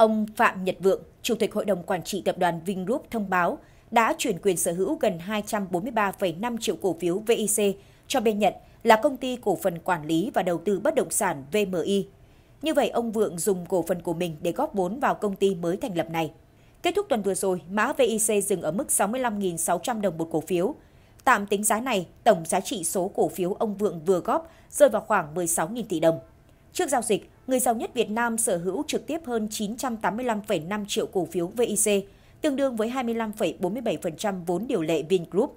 Ông Phạm Nhật Vượng, Chủ tịch Hội đồng Quản trị Tập đoàn Vingroup thông báo đã chuyển quyền sở hữu gần 243,5 triệu cổ phiếu VIC cho bên Nhật là công ty cổ phần quản lý và đầu tư bất động sản VMI. Như vậy, ông Vượng dùng cổ phần của mình để góp vốn vào công ty mới thành lập này. Kết thúc tuần vừa rồi, mã VIC dừng ở mức 65.600 đồng một cổ phiếu. Tạm tính giá này, tổng giá trị số cổ phiếu ông Vượng vừa góp rơi vào khoảng 16.000 tỷ đồng. Trước giao dịch, người giàu nhất Việt Nam sở hữu trực tiếp hơn 985,5 triệu cổ phiếu VIC, tương đương với 25,47% vốn điều lệ Vingroup.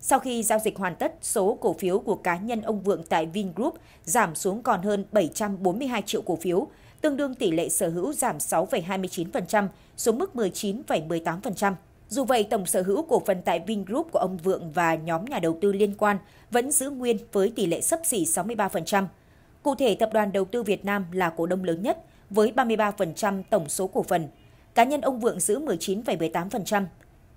Sau khi giao dịch hoàn tất, số cổ phiếu của cá nhân ông Vượng tại Vingroup giảm xuống còn hơn 742 triệu cổ phiếu, tương đương tỷ lệ sở hữu giảm 6,29% xuống mức 19,18%. Dù vậy, tổng sở hữu cổ phần tại Vingroup của ông Vượng và nhóm nhà đầu tư liên quan vẫn giữ nguyên với tỷ lệ sấp xỉ 63%. Cụ thể, Tập đoàn Đầu tư Việt Nam là cổ đông lớn nhất với 33% tổng số cổ phần. Cá nhân ông Vượng giữ 19,18%.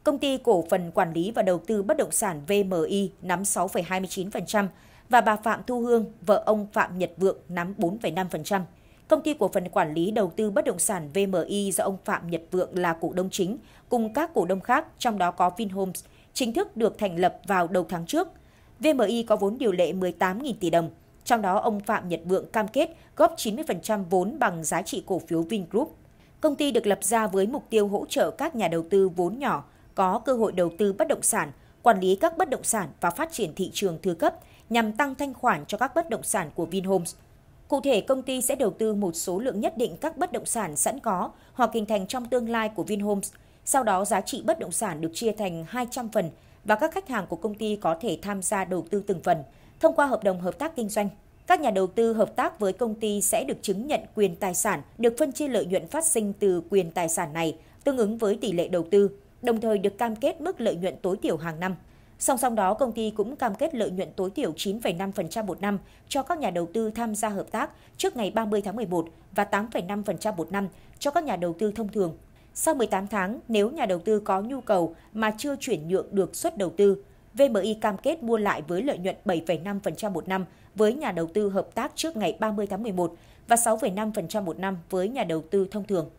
Công ty cổ phần quản lý và đầu tư bất động sản VMI nắm 6,29% và bà Phạm Thu Hương, vợ ông Phạm Nhật Vượng nắm 4,5%. Công ty cổ phần quản lý đầu tư bất động sản VMI do ông Phạm Nhật Vượng là cổ đông chính cùng các cổ đông khác, trong đó có Vinhomes, chính thức được thành lập vào đầu tháng trước. VMI có vốn điều lệ 18.000 tỷ đồng – trong đó, ông Phạm Nhật Vượng cam kết góp 90% vốn bằng giá trị cổ phiếu Vingroup. Công ty được lập ra với mục tiêu hỗ trợ các nhà đầu tư vốn nhỏ có cơ hội đầu tư bất động sản, quản lý các bất động sản và phát triển thị trường thứ cấp nhằm tăng thanh khoản cho các bất động sản của Vinhomes. Cụ thể, công ty sẽ đầu tư một số lượng nhất định các bất động sản sẵn có hoặc hình thành trong tương lai của Vinhomes. Sau đó, giá trị bất động sản được chia thành 200 phần và các khách hàng của công ty có thể tham gia đầu tư từng phần. Thông qua hợp đồng hợp tác kinh doanh, các nhà đầu tư hợp tác với công ty sẽ được chứng nhận quyền tài sản được phân chia lợi nhuận phát sinh từ quyền tài sản này tương ứng với tỷ lệ đầu tư, đồng thời được cam kết mức lợi nhuận tối thiểu hàng năm. Song song đó, công ty cũng cam kết lợi nhuận tối thiểu 9,5% một năm cho các nhà đầu tư tham gia hợp tác trước ngày 30 tháng 11 và 8,5% một năm cho các nhà đầu tư thông thường. Sau 18 tháng, nếu nhà đầu tư có nhu cầu mà chưa chuyển nhượng được suất đầu tư, VMI cam kết mua lại với lợi nhuận 7,5% một năm với nhà đầu tư hợp tác trước ngày 30 tháng 11 và 6,5% một năm với nhà đầu tư thông thường